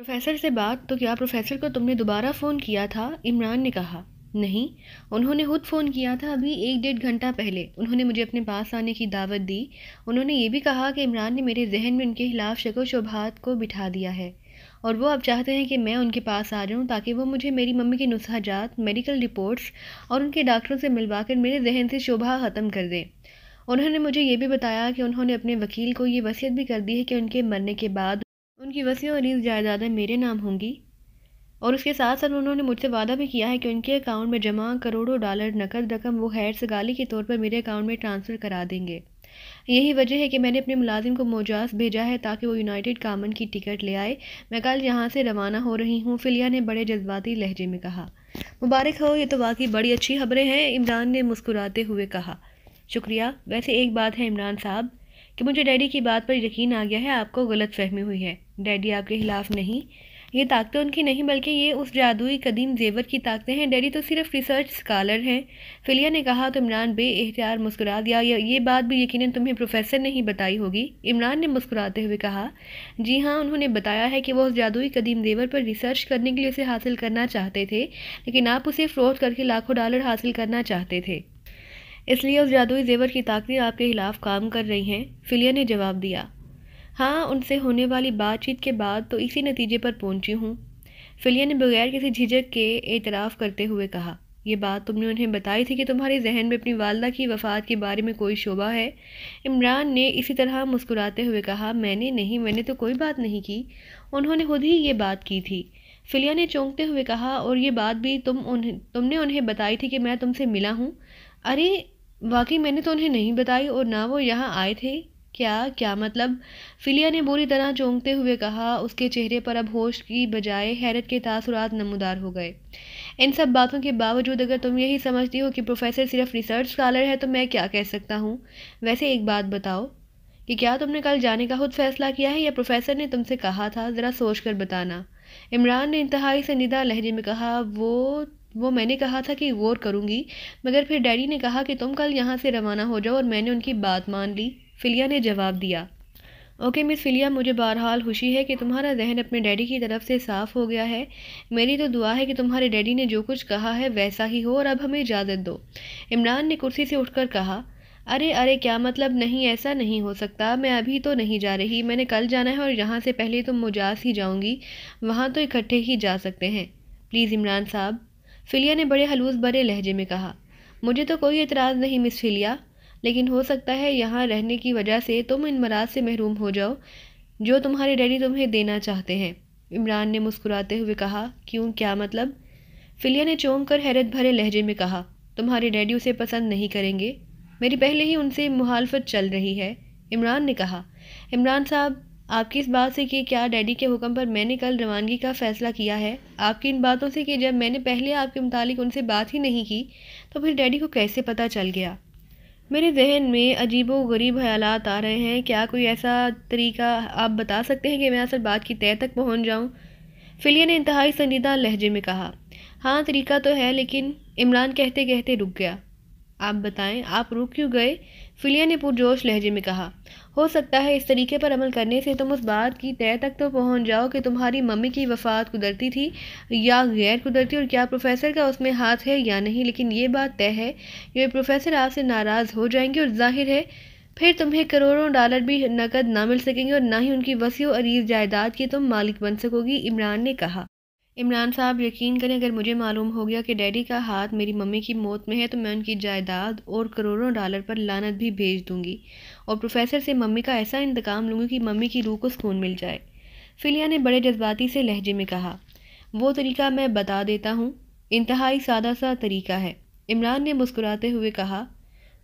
professor से बात तो क्या प्रोफेसर को तुमने दोबारा फ़ोन किया था इमरान ने कहा नहीं उन्होंने खुद फ़ोन किया था अभी एक डेढ़ घंटा पहले उन्होंने मुझे अपने पास आने की दावत दी उन्होंने ये भी कहा कि इमरान ने मेरे जहन में उनके खिलाफ शको शुभात को बिठा दिया है और वो अब चाहते हैं कि मैं उनके पास आ जाऊँ ताकि वो मुझे मेरी मम्मी के नुसाजात मेडिकल रिपोर्ट्स और उनके डॉक्टरों से मिलवा कर मेरे जहन से शोभा ख़त्म कर दें उन्होंने मुझे ये भी बताया कि उन्होंने अपने वकील को ये वसीयत भी कर दी है कि उनके मरने के बाद उनकी वसी और रीस जायदादें मेरे नाम होंगी और उसके साथ साथ उन्होंने मुझसे वादा भी किया है कि उनके अकाउंट में जमा करोड़ों डॉलर नकद रकम वो हैर सगाली के तौर पर मेरे अकाउंट में ट्रांसफ़र करा देंगे यही वजह है कि मैंने अपने मुलाजिम को मोजाज भेजा है ताकि वो यूनाइटेड कामन की टिकट ले आए मैं कल यहाँ से रवाना हो रही हूँ फिलिया ने बड़े जज्बाती लहजे में कहा मुबारक हो ये तो वाकई बड़ी अच्छी खबरें हैं इमरान ने मुस्कुराते हुए कहा शुक्रिया वैसे एक बात है इमरान साहब कि मुझे डैडी की बात पर यकीन आ गया है आपको गलत फहमी हुई है डैडी आपके खिलाफ नहीं ये ताकतें उनकी नहीं बल्कि ये उस जादुई कदीम जेवर की ताकतें हैं डैडी तो सिर्फ रिसर्च स्कॉलर हैं फिलिया ने कहा तो इमरान बे एहतियार मुस्कुरा दिया ये बात भी यकीन तुम्हें प्रोफेसर ने ही बताई होगी इमरान ने मुस्कुराते हुए कहा जी हाँ उन्होंने बताया है कि वह उस जादुई कदीम जेवर पर रिसर्च करने के लिए उसे हासिल करना चाहते थे लेकिन आप उसे फ़्रोड करके लाखों डॉलर हासिल करना चाहते थे इसलिए उस जादुई जेवर की ताकतें आपके खिलाफ काम कर रही हैं फिलिया ने जवाब दिया हाँ उनसे होने वाली बातचीत के बाद तो इसी नतीजे पर पहुंची हूँ फिलिया ने बगैर किसी झिझक के एतराफ़ करते हुए कहा यह बात तुमने उन्हें बताई थी कि तुम्हारे जहन में अपनी वालदा की वफ़ात के बारे में कोई शोबा है इमरान ने इसी तरह मुस्कुराते हुए कहा मैंने नहीं मैंने तो कोई बात नहीं की उन्होंने खुद ही ये बात की थी फिलिया ने चौंकते हुए कहा और ये बात भी तुम उन्हें तुमने उन्हें बताई थी कि मैं तुमसे मिला हूँ अरे वाकई मैंने तो उन्हें नहीं बताई और ना वो यहाँ आए थे क्या क्या मतलब फिलिया ने बुरी तरह चौंकते हुए कहा उसके चेहरे पर अब होश की बजाय हैरत के तासुरात नमदार हो गए इन सब बातों के बावजूद अगर तुम यही समझती हो कि प्रोफेसर सिर्फ रिसर्च स्कॉलर है तो मैं क्या कह सकता हूँ वैसे एक बात बताओ कि क्या तुमने कल जाने का खुद फैसला किया है या प्रोफेसर ने तुमसे कहा था ज़रा सोच कर बताना इमरान ने इंतहाई संदिदा लहजे में कहा वो वो मैंने कहा था कि गौर करूँगी मगर फिर डैडी ने कहा कि तुम कल यहाँ से रवाना हो जाओ और मैंने उनकी बात मान ली फिलिया ने जवाब दिया ओके मिस फिलिया मुझे बहरहाल खुशी है कि तुम्हारा जहन अपने डैडी की तरफ से साफ़ हो गया है मेरी तो दुआ है कि तुम्हारे डैडी ने जो कुछ कहा है वैसा ही हो और अब हमें इजाज़त दो इमरान ने कुर्सी से उठकर कहा अरे अरे क्या मतलब नहीं ऐसा नहीं हो सकता मैं अभी तो नहीं जा रही मैंने कल जाना है और यहाँ से पहले तो मुजाज ही जाऊँगी वहाँ तो इकट्ठे ही जा सकते हैं प्लीज़ इमरान साहब फिलिया ने बड़े हलूस भरे लहजे में कहा मुझे तो कोई एतराज़ नहीं मिस फिलिया लेकिन हो सकता है यहाँ रहने की वजह से तुम इन मराज से महरूम हो जाओ जो तुम्हारे डैडी तुम्हें देना चाहते हैं इमरान ने मुस्कुराते हुए कहा क्यों क्या मतलब फिलिया ने चौंक कर हैरत भरे लहजे में कहा तुम्हारे डैडी उसे पसंद नहीं करेंगे मेरी पहले ही उनसे मुहालफत चल रही है इमरान ने कहा इमरान साहब आपकी इस बात से कि क्या डैडी के हुक्म पर मैंने कल रवानगी का फ़ैसला किया है आपकी इन बातों से कि जब मैंने पहले आपके मुतालिक उनसे बात ही नहीं की तो फिर डैडी को कैसे पता चल गया मेरे जहन में अजीबो गरीब ख्यालात आ रहे हैं क्या कोई ऐसा तरीका आप बता सकते हैं कि मैं असल बात की तय तक पहुंच जाऊं फिलिया ने इंतहाई संजीदा लहजे में कहा हाँ तरीका तो है लेकिन इमरान कहते कहते रुक गया आप बताएं आप रुक क्यों गए फिलिया ने पुरजोश लहजे में कहा हो सकता है इस तरीके पर अमल करने से तुम उस बात की तय तक तो पहुंच जाओ कि तुम्हारी मम्मी की वफात कुदरती थी या गैर कुदरती और क्या प्रोफेसर का उसमें हाथ है या नहीं लेकिन ये बात तय है कि प्रोफेसर आपसे नाराज़ हो जाएंगे और जाहिर है फिर तुम्हें करोड़ों डॉलर भी नकद ना मिल सकेंगे और ना ही उनकी वसी अरीज जायदाद की तुम मालिक बन सकोगी इमरान ने कहा इमरान साहब यकीन करें अगर मुझे मालूम हो गया कि डैडी का हाथ मेरी मम्मी की मौत में है तो मैं उनकी जायदाद और करोड़ों डॉलर पर लानत भी भेज दूंगी और प्रोफेसर से मम्मी का ऐसा इंतकाम लूँगी कि मम्मी की रूह को सुकून मिल जाए फिलिया ने बड़े जज्बाती से लहजे में कहा वो तरीका मैं बता देता हूँ इंतहाई सादा सा तरीका है इमरान ने मुस्कुराते हुए कहा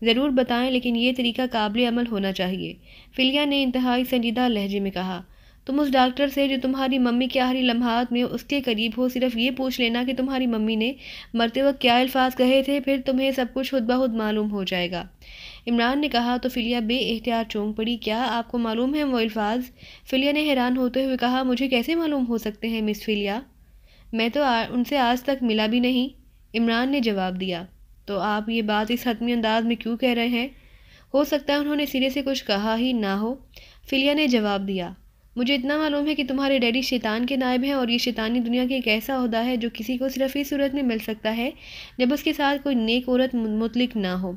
ज़रूर बताएं लेकिन ये तरीका काबिल अमल होना चाहिए फिलिया ने इंतहाई संजीदा लहजे में कहा तुम उस डॉक्टर से जो तुम्हारी मम्मी के आखिरी लम्हात में उसके करीब हो सिर्फ ये पूछ लेना कि तुम्हारी मम्मी ने मरते वक्त क्या अल्फाज कहे थे फिर तुम्हें सब कुछ खुद बहुत मालूम हो जाएगा इमरान ने कहा तो फिलिया बे एहतियात चौंक पड़ी क्या आपको मालूम है वो अल्फाज फिलिया ने हैरान होते हुए कहा मुझे कैसे मालूम हो सकते हैं मिस फिलिया मैं तो आ, उनसे आज तक मिला भी नहीं इमरान ने जवाब दिया तो आप ये बात इस हतमी अंदाज में क्यों कह रहे हैं हो सकता है उन्होंने सिरे से कुछ कहा ही ना हो फिलिया ने जवाब दिया मुझे इतना मालूम है कि तुम्हारे डैडी शैतान के नायब हैं और ये शैतानी दुनिया के एक ऐसा अहदा है जो किसी को सिर्फ इस सूरत में मिल सकता है जब उसके साथ कोई नेक औरत मुतलिक ना हो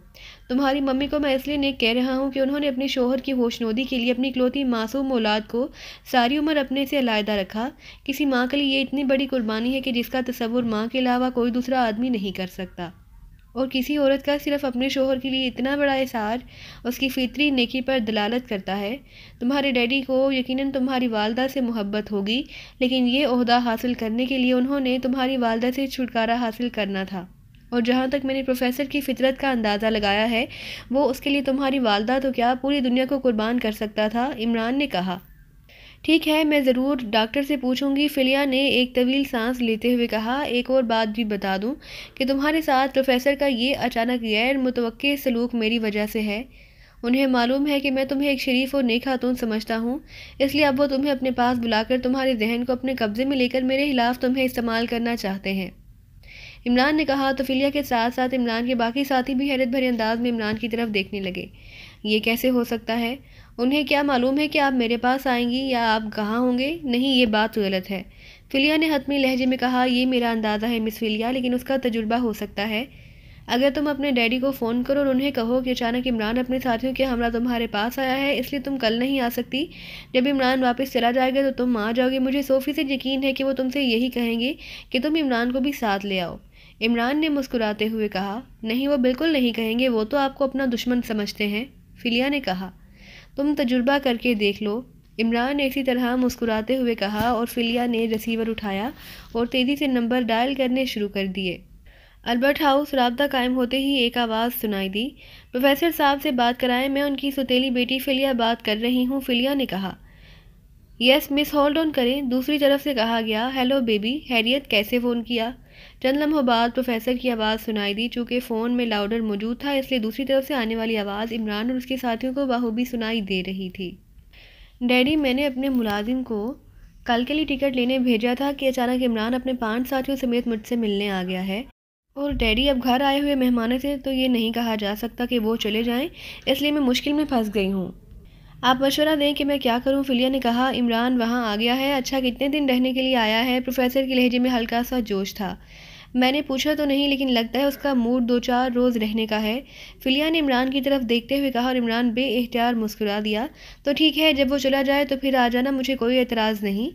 तुम्हारी मम्मी को मैं इसलिए नेक कह रहा हूँ कि उन्होंने अपने शोहर की होशनोदी के लिए अपनी इकलौती मासूम औलाद को सारी उम्र अपने से अलायदा रखा किसी माँ के लिए ये इतनी बड़ी कुर्बानी है कि जिसका तस्वुर माँ के अलावा कोई दूसरा आदमी नहीं कर सकता और किसी औरत का सिर्फ अपने शोहर के लिए इतना बड़ा इसार उसकी फितरी नेकी पर दलालत करता है तुम्हारे डैडी को यकीनन तुम्हारी वालदा से मोहब्बत होगी लेकिन ये अहदा हासिल करने के लिए उन्होंने तुम्हारी वालदा से छुटकारा हासिल करना था और जहाँ तक मैंने प्रोफेसर की फितरत का अंदाज़ा लगाया है वो उसके लिए तुम्हारी वालदा तो क्या पूरी दुनिया को कुर्बान कर सकता था इमरान ने कहा ठीक है मैं ज़रूर डॉक्टर से पूछूंगी फिलिया ने एक तवील सांस लेते हुए कहा एक और बात भी बता दूं कि तुम्हारे साथ प्रोफेसर का ये अचानक गैर मुतवक़ सलूक मेरी वजह से है उन्हें मालूम है कि मैं तुम्हें एक शरीफ और नेक खातून समझता हूँ इसलिए अब वो तुम्हें अपने पास बुलाकर तुम्हारे जहन को अपने कब्ज़े में लेकर मेरे खिलाफ तुम्हें इस्तेमाल करना चाहते हैं इमरान ने कहा तो फिलिया के साथ साथ इमरान के बाकी साथी भी हैरत भरे अंदाज में इमरान की तरफ देखने लगे ये कैसे हो सकता है उन्हें क्या मालूम है कि आप मेरे पास आएंगी या आप कहाँ होंगे नहीं ये बात गलत है फिलिया ने हतमी लहजे में कहा ये मेरा अंदाज़ा है मिस फिलिया लेकिन उसका तजुर्बा हो सकता है अगर तुम अपने डैडी को फ़ोन करो और उन्हें कहो कि अचानक इमरान अपने साथियों के हमला तुम्हारे पास आया है इसलिए तुम कल नहीं आ सकती जब इमरान वापस चला जाएगा तो तुम आ जाओगे मुझे सोफ़ी से यकीन है कि वो तुमसे यही कहेंगे कि तुम इमरान को भी साथ ले आओ इमरान ने मुस्कुराते हुए कहा नहीं वो बिल्कुल नहीं कहेंगे वो तो आपको अपना दुश्मन समझते हैं फिलिया ने कहा तुम तजुर्बा करके देख लो इमरान ने इसी तरह मुस्कुराते हुए कहा और फिलिया ने रिसीवर उठाया और तेज़ी से नंबर डायल करने शुरू कर दिए अल्बर्ट हाउस रबता कायम होते ही एक आवाज़ सुनाई दी प्रोफेसर साहब से बात कराएं मैं उनकी सतीली बेटी फिलिया बात कर रही हूँ फिलिया ने कहा यस मिस होल्ड ऑन करें दूसरी तरफ से कहा गया हेलो बेबी हैरियत कैसे फ़ोन किया चंद लम्हों बाद प्रोफेसर की आवाज़ सुनाई दी चूँकि फ़ोन में लाउडर मौजूद था इसलिए दूसरी तरफ से आने वाली आवाज़ इमरान और उसके साथियों को बाहूबी सुनाई दे रही थी डैडी मैंने अपने मुलाजिम को कल के लिए टिकट लेने भेजा था कि अचानक इमरान अपने पांच साथियों समेत मुझसे मिलने आ गया है और डैडी अब घर आए हुए मेहमानों से तो ये नहीं कहा जा सकता कि वो चले जाएं इसलिए मैं मुश्किल में फंस गई हूँ आप मशवरा दें कि मैं क्या करूँ फिलिया ने कहा इमरान वहाँ आ गया है अच्छा कितने दिन रहने के लिए आया है प्रोफेसर के लहजे में हल्का सा जोश था मैंने पूछा तो नहीं लेकिन लगता है उसका मूड दो चार रोज़ रहने का है फिलिया ने इमरान की तरफ देखते हुए कहा और इमरान बे एहतियार मुस्कुरा दिया तो ठीक है जब वो चला जाए तो फिर आ जाना मुझे कोई एतराज़ नहीं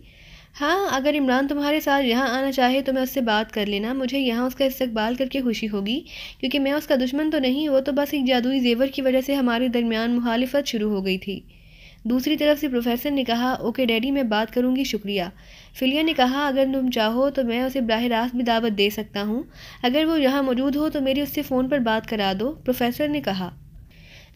हाँ अगर इमरान तुम्हारे साथ यहाँ आना चाहे तो मैं उससे बात कर लेना मुझे यहाँ उसका इस्तकबाल करके खुशी होगी क्योंकि मैं उसका दुश्मन तो नहीं वो तो बस एक जादुई जेवर की वजह से हमारे दरमियान मुखालफत शुरू हो गई थी दूसरी तरफ से प्रोफेसर ने कहा ओके डैडी मैं बात करूँगी शुक्रिया फिलिया ने कहा अगर तुम चाहो तो मैं उसे बरह रास्त भी दावत दे सकता हूँ अगर वो यहाँ मौजूद हो तो मेरी उससे फ़ोन पर बात करा दो प्रोफेसर ने कहा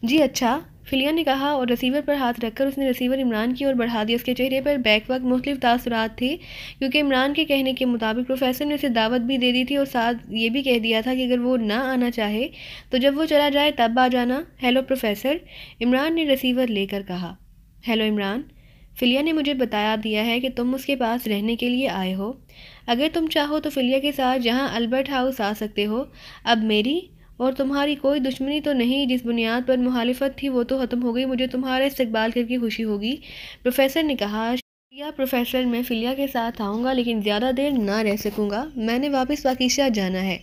जी अच्छा फिलिया ने कहा और रिसीवर पर हाथ रखकर उसने रिसीवर इमरान की ओर बढ़ा दिया उसके चेहरे पर बैक वक्त मुख्तफ तासरात थे क्योंकि इमरान के कहने के मुताबिक प्रोफेसर ने उसे दावत भी दे दी थी और साथ ये भी कह दिया था कि अगर वो ना आना चाहे तो जब वो चला जाए तब आ जाना हेलो प्रोफेसर इमरान ने रिसीवर लेकर कहा हेलो इमरान फिलिया ने मुझे बताया दिया है कि तुम उसके पास रहने के लिए आए हो अगर तुम चाहो तो फिलिया के साथ जहाँ अल्बर्ट हाउस आ सकते हो अब मेरी और तुम्हारी कोई दुश्मनी तो नहीं जिस बुनियाद पर मुखालफत थी वो तो ख़त्म हो गई मुझे तुम्हारा इस्तबाल करके खुशी होगी प्रोफेसर ने कहा या प्रोफेसर मैं फिलिया के साथ आऊँगा लेकिन ज़्यादा देर ना रह सकूँगा मैंने वापस वाकिशा जाना है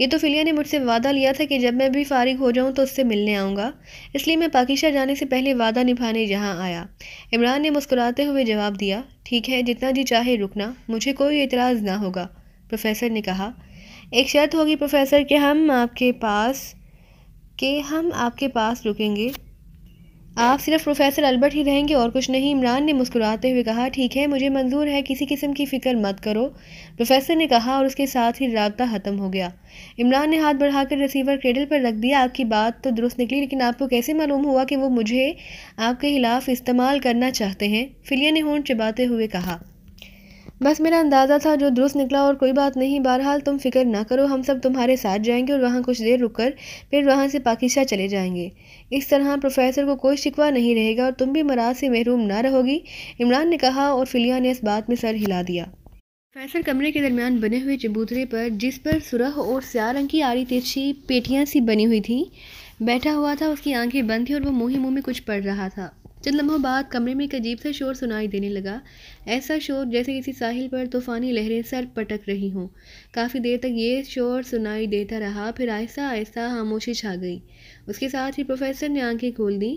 ये तो फिलिया ने मुझसे वादा लिया था कि जब मैं भी फारिग हो जाऊँ तो उससे मिलने आऊँगा इसलिए मैं पाकिस्तान जाने से पहले वादा निभाने यहाँ आया इमरान ने मुस्कुराते हुए जवाब दिया ठीक है जितना जी चाहे रुकना मुझे कोई एतराज़ ना होगा प्रोफेसर ने कहा एक शर्त होगी प्रोफेसर कि हम आपके पास कि हम आपके पास रुकेंगे आप सिर्फ प्रोफेसर अल्बर्ट ही रहेंगे और कुछ नहीं इमरान ने मुस्कुराते हुए कहा ठीक है मुझे मंजूर है किसी किस्म की फ़िक्र मत करो प्रोफेसर ने कहा और उसके साथ ही रबता ख़त्म हो गया इमरान ने हाथ बढ़ाकर रिसीवर क्रेडल पर रख दिया आपकी बात तो दुरुस्त निकली लेकिन आपको कैसे मालूम हुआ कि वो मुझे आपके खिलाफ इस्तेमाल करना चाहते हैं फिलिया ने होंठ चबाते हुए कहा बस मेरा अंदाज़ा था जो दुरुस्त निकला और कोई बात नहीं बहरहाल तुम फिक्र ना करो हम सब तुम्हारे साथ जाएंगे और वहाँ कुछ देर रुक कर फिर वहाँ से पाकिस्तान चले जाएंगे इस तरह प्रोफेसर को कोई शिकवा नहीं रहेगा और तुम भी मराज से महरूम ना रहोगी इमरान ने कहा और फिलिया ने इस बात में सर हिला दिया प्रोफेसर कमरे के दरमियान बने हुए चबूतरे पर जिस पर सुरह और स्या रंग की आड़ी तिरछी पेटियाँ सी बनी हुई थी बैठा हुआ था उसकी आंखें बंद थी और वह मुँह मुँह में कुछ पड़ रहा था चंद लम्हों बाद कमरे में एक अजीब सा शोर सुनाई देने लगा ऐसा शोर जैसे किसी साहिल पर तूफ़ानी लहरें सर पटक रही हों काफ़ी देर तक ये शोर सुनाई देता रहा फिर आहिस्ता आहिस्ता खामोशी छा गई उसके साथ ही प्रोफेसर ने आंखें खोल दी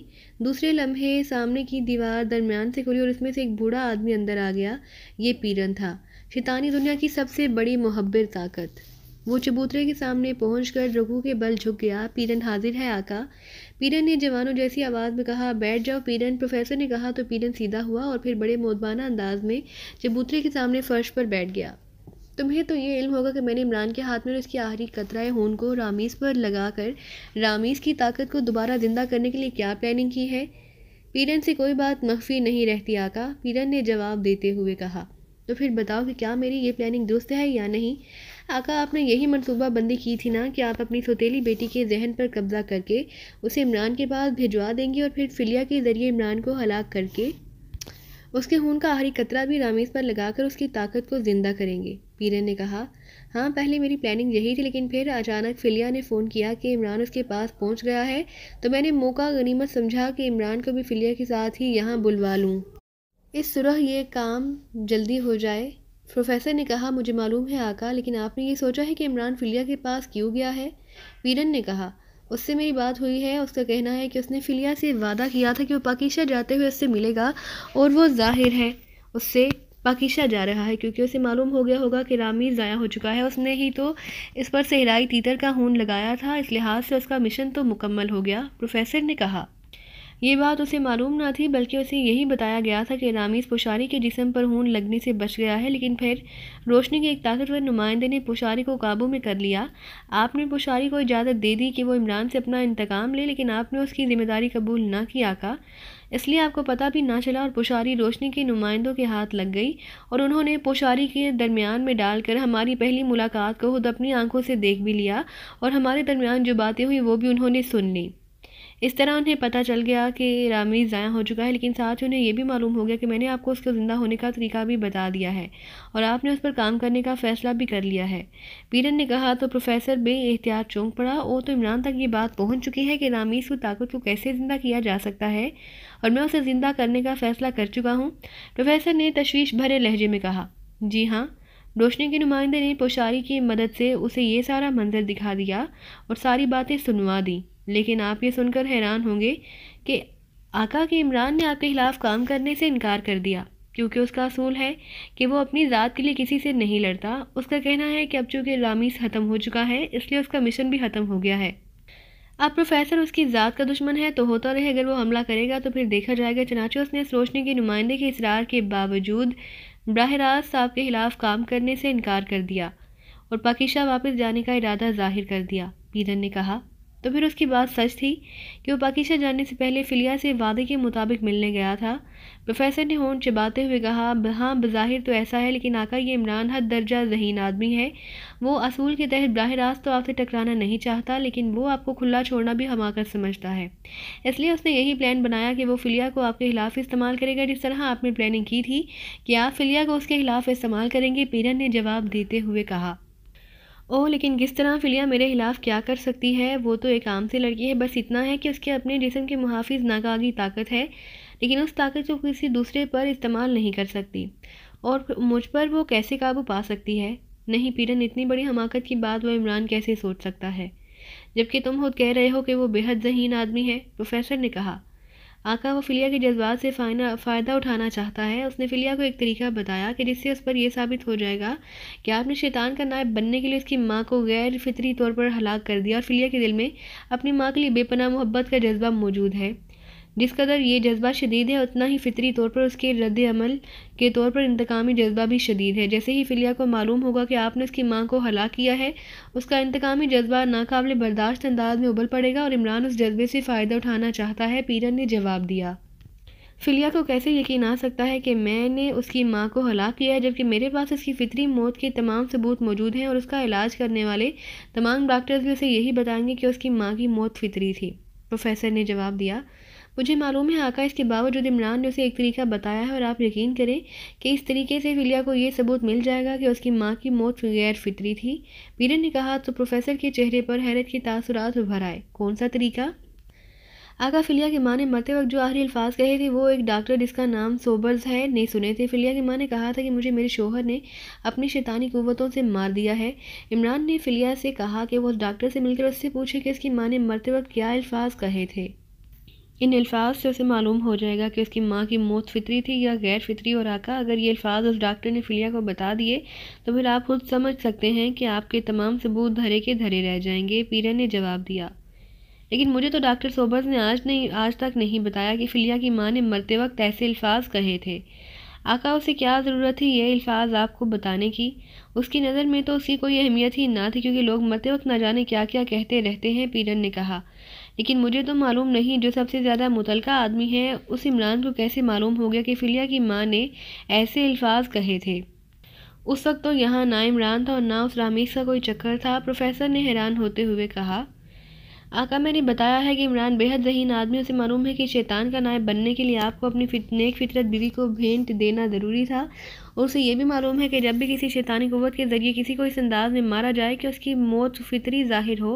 दूसरे लम्हे सामने की दीवार दरमियान से खुली और उसमें से एक बूढ़ा आदमी अंदर आ गया ये पीरन था शैतानी दुनिया की सबसे बड़ी मुहब्बिर ताकत वो चबूतरे के सामने पहुँच कर रघु के बल झुक गया पीरन हाजिर है आका पीरन ने जवानों जैसी आवाज़ में कहा बैठ जाओ पीरन प्रोफेसर ने कहा तो पीरन सीधा हुआ और फिर बड़े मोदबाना अंदाज में चबूतरे के सामने फर्श पर बैठ गया तुम्हें तो ये इल्म होगा कि मैंने इमरान के हाथ में और उसकी आखिरी कतराए होन को रामीज़ पर लगा कर रामीज़ की ताकत को दोबारा ज़िंदा करने के लिए क्या प्लानिंग की है पीरन से कोई बात मख्फी नहीं रहती आका पीरन ने जवाब देते हुए कहा तो फिर बताओ कि क्या मेरी ये प्लानिंग दुरुस्त है या नहीं आका आपने यही मनसूबा बंदी की थी ना कि आप अपनी सोतीली बेटी के जहन पर कब्ज़ा करके उसे इमरान के पास भिजवा देंगे और फिर फिलिया के ज़रिए इमरान को हलाक करके उसके खून का आहरी कतरा भी रामेश पर लगाकर उसकी ताकत को ज़िंदा करेंगे पीरन ने कहा हाँ पहले मेरी प्लानिंग यही थी लेकिन फिर अचानक फिलिया ने फ़ोन किया कि इमरान उसके पास पहुँच गया है तो मैंने मौका गनीमत समझा कि इमरान को भी फिलिया के साथ ही यहाँ बुलवा लूँ इस सुरह ये काम जल्दी हो जाए प्रोफेसर ने कहा मुझे मालूम है आका लेकिन आपने ये सोचा है कि इमरान फिलिया के पास क्यों गया है वीरन ने कहा उससे मेरी बात हुई है उसका कहना है कि उसने फिलिया से वादा किया था कि वो पाकिशा जाते हुए उससे मिलेगा और वो जाहिर है उससे पाकिशा जा रहा है क्योंकि उसे मालूम हो गया होगा कि रामी ज़ाया हो चुका है उसने ही तो इस पर सहराई तीतर का खून लगाया था इस लिहाज से उसका मिशन तो मुकम्मल हो गया प्रोफेसर ने कहा ये बात उसे मालूम ना थी बल्कि उसे यही बताया गया था कि रामीस पुशारी के जिसम पर हून लगने से बच गया है लेकिन फिर रोशनी के एक ताकतवर नुमाइंदे ने पुशारी को काबू में कर लिया आपने पुशारी को इजाज़त दे दी कि वो इमरान से अपना इंतकाम ले लेकिन आपने उसकी ज़िम्मेदारी कबूल ना किया का इसलिए आपको पता भी ना चला और पुशारी रोशनी के नुमाइंदों के हाथ लग गई और उन्होंने पुशारी के दरमियान में डालकर हमारी पहली मुलाकात को खुद अपनी आंखों से देख भी लिया और हमारे दरमियान जो बातें हुई वो भी उन्होंने सुन ली इस तरह उन्हें पता चल गया कि रामीज ज़ाया हो चुका है लेकिन साथ ही उन्हें यह भी मालूम हो गया कि मैंने आपको उसके ज़िंदा होने का तरीका भी बता दिया है और आपने उस पर काम करने का फ़ैसला भी कर लिया है पीरन ने कहा तो प्रोफेसर बे एहतियात चौंक पड़ा और तो इमरान तक ये बात पहुँच चुकी है कि रामीज़ को ताकत को कैसे ज़िंदा किया जा सकता है और मैं उसे ज़िंदा करने का फ़ैसला कर चुका हूँ प्रोफेसर ने तशवीश भरे लहजे में कहा जी हाँ रोशनी के नुमाइंदे ने पोशारी की मदद से उसे ये सारा मंजर दिखा दिया और सारी बातें सुनवा दी लेकिन आप ये सुनकर हैरान होंगे कि आका के इमरान ने आपके खिलाफ काम करने से इनकार कर दिया क्योंकि उसका असूल है कि वो अपनी ज़ात के लिए किसी से नहीं लड़ता उसका कहना है कि अब चूँकि रामीस ख़त्म हो चुका है इसलिए उसका मिशन भी ख़त्म हो गया है अब प्रोफेसर उसकी ज़ात का दुश्मन है तो होता रहे अगर वो हमला करेगा तो फिर देखा जाएगा चनाचे उसने सोचने के नुमाइंदे के इसरार के बावजूद बरह रास्त साहब के खिलाफ काम करने से इनकार कर दिया और पाकिशा वापस जाने का इरादा जाहिर कर दिया पीरन ने कहा तो फिर उसकी बात सच थी कि वो पाकिस्तान जाने से पहले फिलिया से वादे के मुताबिक मिलने गया था प्रोफेसर ने होंठ चबाते हुए कहा हाँ बज़ाहिर तो ऐसा है लेकिन आका ये इमरान हद दर्जा जहीन आदमी है वो असूल के तहत बरह रास्त तो आपसे टकराना नहीं चाहता लेकिन वो आपको खुला छोड़ना भी हमाकत समझता है इसलिए उसने यही प्लान बनाया कि वो फिलिया को आपके खिलाफ इस्तेमाल करेगा जिस तरह आपने प्लानिंग की थी कि आप फिलिया को उसके खिलाफ इस्तेमाल करेंगे पीरन ने जवाब देते हुए कहा ओह लेकिन किस तरह फिलिया मेरे खिलाफ क्या कर सकती है वो तो एक आम सी लड़की है बस इतना है कि उसके अपने जिसम के मुहाफ़ नाकागी ताकत है लेकिन उस ताकत को किसी दूसरे पर इस्तेमाल नहीं कर सकती और मुझ पर वो कैसे काबू पा सकती है नहीं पीरन इतनी बड़ी हमाकत की बात वो इमरान कैसे सोच सकता है जबकि तुम खुद कह रहे हो कि वो बेहद जहीन आदमी है प्रोफेसर ने कहा आका वो फिलिया के जज्बात से फ़ायदा उठाना चाहता है उसने फिलिया को एक तरीका बताया कि जिससे उस पर यह साबित हो जाएगा कि आपने शैतान का नायब बनने के लिए उसकी माँ को गैर फितरी तौर पर हलाक कर दिया और फिलिया के दिल में अपनी माँ के लिए बेपना मोहब्बत का जज्बा मौजूद है जिस कदर ये जज्बा शदीद है उतना ही फितरी तौर पर उसके रद्द अमल के तौर पर इंतकामी जज्बा भी शदीद है जैसे ही फिलिया को मालूम होगा कि आपने उसकी माँ को हला किया है उसका इंतकामी जज्बा नाकबिल बर्दाश्त अंदाज में उबल पड़ेगा और इमरान उस जज्बे से फ़ायदा उठाना चाहता है पीरन ने जवाब दिया फिलिया को कैसे यकीन आ सकता है कि मैंने उसकी माँ को हला किया है जबकि मेरे पास उसकी फितरी मौत के तमाम सबूत मौजूद हैं और उसका इलाज करने वाले तमाम डॉक्टर्स भी उसे यही बताएंगे कि उसकी माँ की मौत फितरी थी प्रोफेसर ने जवाब दिया मुझे मालूम है आका इसके बावजूद इमरान ने उसे एक तरीका बताया है और आप यकीन करें कि इस तरीके से फिलिया को ये सबूत मिल जाएगा कि उसकी माँ की मौत गैर फितरी थी वीरन ने कहा तो प्रोफेसर के चेहरे पर हैरत के तासरात उभर आए कौन सा तरीका आका फिलिया की माँ ने मरते वक्त जो आखिरी अल्फाज कहे थे वो एक डॉक्टर जिसका नाम सोबर्स है ने सुने थे फिलिया की माँ ने कहा था कि मुझे मेरे शोहर ने अपनी शैतानी कुवतों से मार दिया है इमरान ने फिलिया से कहा कि वो उस डॉक्टर से मिलकर उससे पूछे कि इसकी माँ ने मरते वक्त क्या अल्फाज कहे थे इन अल्फाज से उसे मालूम हो जाएगा कि उसकी माँ की मौत फितरी थी या गैर फितरी और आका अगर ये अल्फाज उस डॉक्टर ने फिलिया को बता दिए तो फिर आप खुद समझ सकते हैं कि आपके तमाम सबूत धरे के धरे रह जाएंगे पीरन ने जवाब दिया लेकिन मुझे तो डॉक्टर सोबर्स ने आज नहीं आज तक नहीं बताया कि फिलिया की माँ ने मरते वक्त ऐसे अल्फाज कहे थे आका उसे क्या ज़रूरत थी ये अल्फाज आपको बताने की उसकी नज़र में तो उसकी कोई अहमियत ही ना थी क्योंकि लोग मरते वक्त ना जाने क्या क्या कहते रहते हैं पीरन ने कहा लेकिन मुझे तो मालूम नहीं जो सबसे ज़्यादा मुतलका आदमी है उस इमरान को कैसे मालूम हो गया कि फ़िलिया की माँ ने ऐसे अल्फाज कहे थे उस वक्त तो यहाँ ना इमरान था और ना उस रामेश का कोई चक्कर था प्रोफेसर ने हैरान होते हुए कहा आका मैंने बताया है कि इमरान बेहद जहीन आदमी उसे मालूम है कि शैतान का नायब बनने के लिए आपको अपनी फित नेक फितरत बीवी को भेंट देना ज़रूरी था और उसे यह भी मालूम है कि जब भी किसी शैतानी क़वत के ज़रिए किसी को इस अंदाज में मारा जाए कि उसकी मौत फितरी ज़ाहिर हो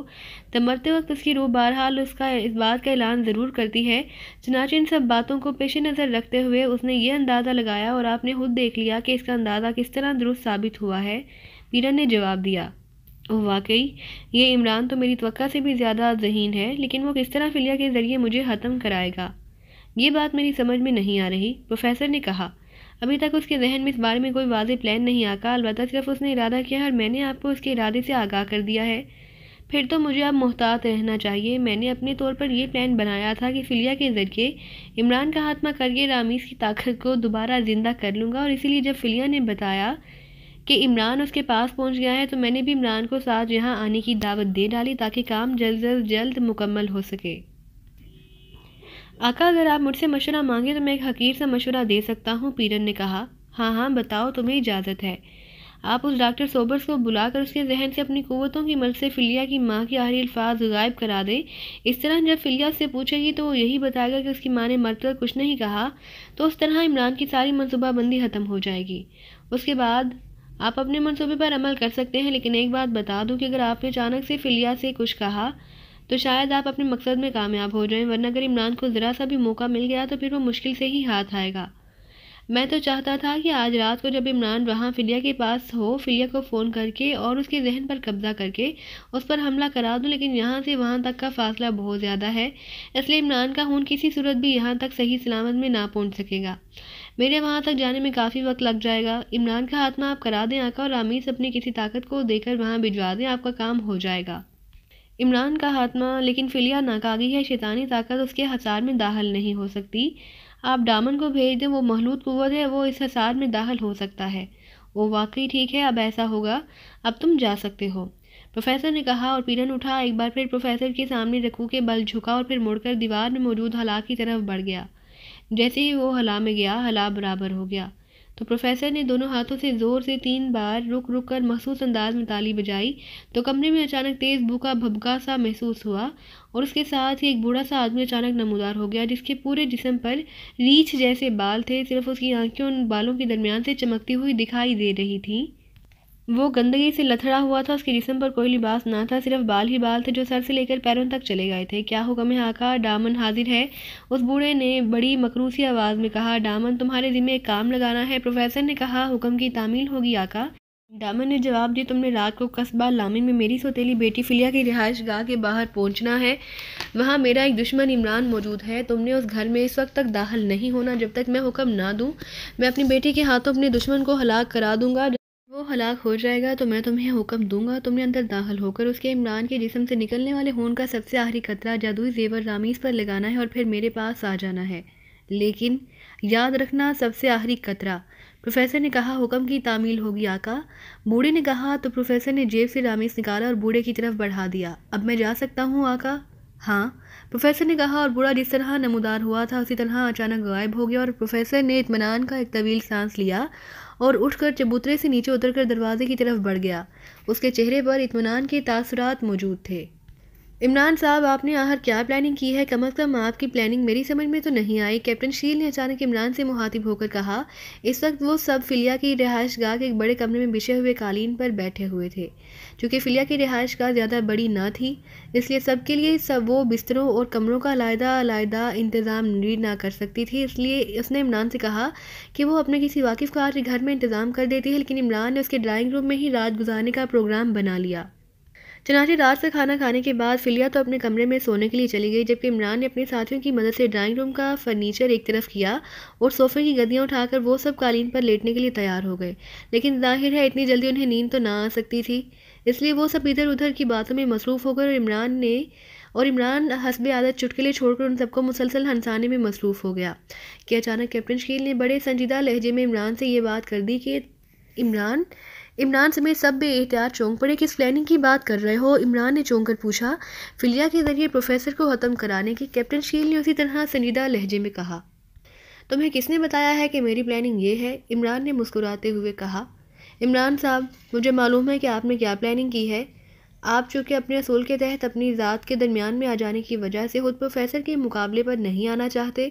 तो मरते वक्त उसकी रूह बहरहाल उसका इस बात का ऐलान ज़रूर करती है चनाच इन सब बातों को पेश नज़र रखते हुए उसने यह अंदाज़ा लगाया और आपने खुद देख लिया कि इसका अंदाज़ा किस तरह दुरुस्त साबित हुआ है पीरन ने जवाब दिया वाकई ये इमरान तो मेरी तो से भी ज़्यादा जहीन है लेकिन वो किस तरह फिलिया के ज़रिए मुझे ख़त्म कराएगा ये बात मेरी समझ में नहीं आ रही प्रोफेसर ने कहा अभी तक उसके जहन में इस बारे में कोई वाज प्लान नहीं आका अलबत् सिर्फ उसने इरादा किया और मैंने आपको उसके इरादे से आगाह कर दिया है फिर तो मुझे अब मोहतात रहना चाहिए मैंने अपने तौर पर यह प्लान बनाया था कि फिलिया के ज़रिए इमरान का हाथमा करके रामीस की ताकत को दोबारा ज़िंदा कर लूँगा और इसीलिए जब फिलिया ने बताया कि इमरान उसके पास पहुँच गया है तो मैंने भी इमरान को साथ यहाँ आने की दावत दे डाली ताकि काम जल्द अज जल्द मुकम्मल हो सके आका अगर आप मुझसे मशवरा मांगे तो मैं एक हकीर से मशवरा दे सकता हूँ पीरन ने कहा हाँ हाँ बताओ तुम्हें इजाज़त है आप उस डॉक्टर सोबर्स को बुलाकर उसके जहन से अपनी कुवतों की मदद से फिलिया की माँ की आहरी अल्फाज गायब करा दें इस तरह जब फिलिया से पूछेगी तो वो यही बताएगा कि उसकी माँ ने मरकर कुछ नहीं कहा तो उस तरह इमरान की सारी मनसूबाबंदी ख़त्म हो जाएगी उसके बाद आप अपने मनसूबे पर अमल कर सकते हैं लेकिन एक बात बता दूँ कि अगर आपने अचानक से फिलिया से कुछ कहा तो शायद आप अपने मकसद में कामयाब हो जाएं वरना अगर इमरान को ज़रा सा भी मौका मिल गया तो फिर वो मुश्किल से ही हाथ आएगा मैं तो चाहता था कि आज रात को जब इमरान वहाँ फिलिया के पास हो फिलिया को फ़ोन करके और उसके जहन पर कब्ज़ा करके उस पर हमला करा दूँ लेकिन यहाँ से वहाँ तक का फासला बहुत ज़्यादा है इसलिए इमरान का खून किसी सूरत भी यहाँ तक सही सलामत में ना पहुँच सकेगा मेरे वहाँ तक जाने में काफ़ी वक्त लग जाएगा इमरान का हाथ आप करा दें आका और आमीस अपनी किसी ताकत को देकर वहाँ भिजवा दें आपका काम हो जाएगा इमरान का हाथमा लेकिन फिलिया नाकागी है शैतानी ताकत उसके हसार में दाखिल नहीं हो सकती आप डामन को भेज दें वो महलूद कुत है वो इस हसार में दाखिल हो सकता है वो वाकई ठीक है अब ऐसा होगा अब तुम जा सकते हो प्रोफेसर ने कहा और पीरन उठा एक बार फिर प्रोफेसर के सामने रखू के बल झुका और फिर मुड़कर दीवार में मौजूद हला की तरफ बढ़ गया जैसे ही वो हला में गया हला बराबर हो गया तो प्रोफेसर ने दोनों हाथों से ज़ोर से तीन बार रुक रुक कर मखसूस अंदाज में ताली बजाई तो कमरे में अचानक तेज़ भूखा भबका सा महसूस हुआ और उसके साथ ही एक बूढ़ा सा आदमी अचानक नमोदार हो गया जिसके पूरे जिसम पर रीछ जैसे बाल थे सिर्फ उसकी आँखें उन बालों के दरमियान से चमकती हुई दिखाई दे रही थी वो गंदगी से लथड़ा हुआ था उसके जिसम पर कोई लिबास ना था सिर्फ बाल ही बाल थे जो सर से लेकर पैरों तक चले गए थे क्या हुक्म है आका डामन हाजिर है उस बूढ़े ने बड़ी मकरूसी आवाज़ में कहा डामन तुम्हारे ज़िम्मे एक काम लगाना है प्रोफेसर ने कहा हुक्म की तामील होगी आका डामन ने जवाब दिया तुमने रात को कस्बा लामिन में मेरी सोतीली बेटी फिलिया की रिहाइश गाह के बाहर पहुंचना है वहाँ मेरा एक दुश्मन इमरान मौजूद है तुमने उस घर में इस वक्त तक दाखिल नहीं होना जब तक मैं हुक्म ना दूँ मैं अपनी बेटी के हाथों अपने दुश्मन को हलाक करा दूंगा वो हलाक हो जाएगा तो मैं तुम्हें हुक्म दूंगा तुमने अंदर दाखिल होकर उसके इमरान के जिसम से निकलने वाले खून का सबसे आखिरी खतरा जादुई जेवर रामीज पर लगाना है और फिर मेरे पास आ जाना है लेकिन याद रखना सबसे आखिरी खतरा प्रोफेसर ने कहा हुक्म की तामील होगी आका बूढ़े ने कहा तो प्रोफेसर ने जेब से रामीस निकाला और बूढ़े की तरफ बढ़ा दिया अब मैं जा सकता हूँ आका हाँ प्रोफेसर ने कहा और बूढ़ा जिस तरह नमदार हुआ था उसी तरह अचानक गायब हो गया और प्रोफेसर ने इतमान का एक तवील सांस लिया और उठकर चबूतरे से नीचे उतरकर दरवाजे की तरफ बढ़ गया उसके चेहरे पर इतमान के तासरात मौजूद थे इमरान साहब आपने आहर क्या प्लानिंग की है कम अज़ कम आपकी प्लानिंग मेरी समझ में तो नहीं आई कैप्टन शील ने अचानक इमरान से मुहातिब होकर कहा इस वक्त वो सब फिलिया की रिहाइश गाह के एक बड़े कमरे में बिछे हुए कालीन पर बैठे हुए थे चूँकि फ़िलिया की रिहाइश का ज़्यादा बड़ी ना थी इसलिए सबके लिए सब वो बिस्तरों और कमरों का अलादा अलादा इंतज़ाम नीड ना कर सकती थी इसलिए उसने इमरान से कहा कि वो अपने किसी वाकिफ़ कार के घर में इंतज़ाम कर देती है लेकिन इमरान ने उसके ड्राइंग रूम में ही रात गुजारने का प्रोग्राम बना लिया चनाची रात से खाना खाने के बाद फिलिया तो अपने कमरे में सोने के लिए चली गई जबकि इमरान ने अपने साथियों की मदद से ड्राइंग रूम का फर्नीचर एक तरफ किया और सोफे की गद्दियाँ उठाकर वो सब कालीन पर लेटने के लिए तैयार हो गए लेकिन जाहिर है इतनी जल्दी उन्हें नींद तो ना आ सकती थी इसलिए वो सब इधर उधर की बातों में मसरूफ़ होकर इमरान ने और इमरान हसब आदत चुटकले छोड़कर उन सबको मुसलसल हंसाने में मसरूफ़ हो गया कि अचानक कैप्टन शकील ने बड़े संजीदा लहजे में इमरान से ये बात कर दी कि इमरान इमरान समेत सब बे एहतियात चौंक पड़े किस प्लानिंग की बात कर रहे हो इमरान ने चौंक कर पूछा फिलिया के ज़रिए प्रोफेसर को ख़त्म कराने की कैप्टन शील ने उसी तरह संजीदा लहजे में कहा तुम्हें किसने बताया है कि मेरी प्लानिंग ये है इमरान ने मुस्कुराते हुए कहा इमरान साहब मुझे मालूम है कि आपने क्या प्लानिंग की है आप चूँकि अपने असूल के तहत अपनी ज़ात के दरमियान में आ जाने की वजह से खुद प्रोफेसर के मुकाबले पर नहीं आना चाहते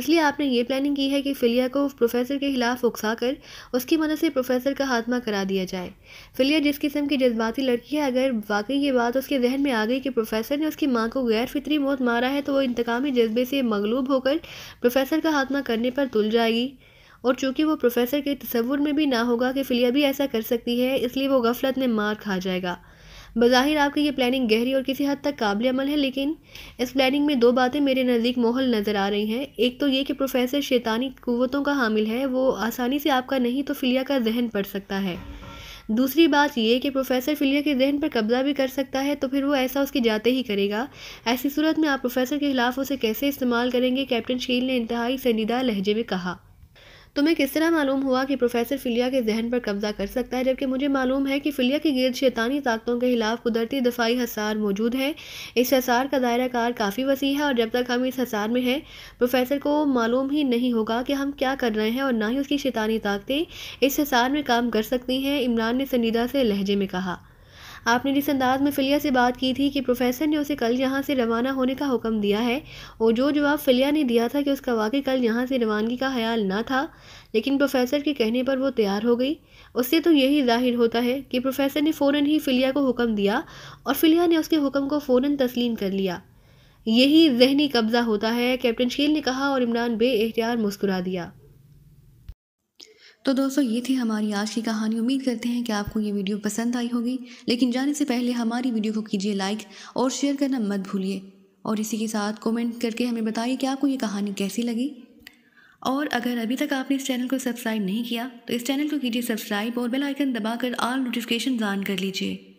इसलिए आपने ये प्लानिंग की है कि फिलिया को प्रोफेसर के खिलाफ उकसा कर उसकी मदद से प्रोफेसर का खात्मा करा दिया जाए फिलिया जिस किस्म की जज्बाती लड़की है अगर वाकई ये बात उसके जहन में आ गई कि प्रोफेसर ने उसकी माँ को गैर फितरी मौत मारा है तो वो इंतकामी जज्बे से मगलूब होकर प्रोफेसर का खात्मा करने पर तुल जाएगी और चूँकि वो प्रोफेसर के तस्वुर में भी ना होगा कि फिलिया भी ऐसा कर सकती है इसलिए वो गफलत में मार खा जाएगा बज़ाहिर आपकी ये प्लानिंग गहरी और किसी हद तक काबिल अमल है लेकिन इस प्लानिंग में दो बातें मेरे नज़दीक मोहल नज़र आ रही हैं एक तो ये कि प्रोफेसर शैतानी कुवतों का हामिल है वो आसानी से आपका नहीं तो फिलिया का जहन पढ़ सकता है दूसरी बात यह कि प्रोफेसर फिलिया के जहन पर कब्ज़ा भी कर सकता है तो फिर वो ऐसा उसके जाते ही करेगा ऐसी सूरत में आप प्रोफेसर के खिलाफ उसे कैसे इस्तेमाल करेंगे कैप्टन शील ने इंतहाई संजीदा लहजे में कहा तुम्हें किस तरह मालूम हुआ कि प्रोफेसर फिलिया के जहन पर कब्जा कर सकता है जबकि मुझे मालूम है कि फिलिया के गिरद शैतानी ताकतों के खिलाफ कुदरती दफाई हसार मौजूद है इस हसार का दायरा कार काफ़ी वसी है और जब तक हम इस हसार में हैं प्रोफेसर को मालूम ही नहीं होगा कि हम क्या कर रहे हैं और ना ही उसकी शैतानी ताकतें इस हसार में काम कर सकती हैं इमरान ने संजीदा से लहजे में कहा आपने जिस अंदाज में फिलिया से बात की थी कि प्रोफेसर ने उसे कल यहाँ से रवाना होने का हुक्म दिया है और जो जवाब फिलिया ने दिया था कि उसका वाकई कल यहाँ से रवानगी का ख्याल ना था लेकिन प्रोफेसर के कहने पर वो तैयार हो गई उससे तो यही जाहिर होता है कि प्रोफेसर ने फ़ौर ही फिलिया को हुक्म दिया और फिलिया ने उसके हुक्म को फ़ौर तस्लीम कर लिया यही जहनी कब्ज़ा होता है कैप्टन शील ने कहा और इमरान बे मुस्कुरा दिया तो दोस्तों ये थी हमारी आज की कहानी उम्मीद करते हैं कि आपको ये वीडियो पसंद आई होगी लेकिन जाने से पहले हमारी वीडियो को कीजिए लाइक और शेयर करना मत भूलिए और इसी के साथ कमेंट करके हमें बताइए कि आपको ये कहानी कैसी लगी और अगर अभी तक आपने इस चैनल को सब्सक्राइब नहीं किया तो इस चैनल को कीजिए सब्सक्राइब और बेलाइकन दबा दबाकर आल नोटिफिकेशन ऑन कर लीजिए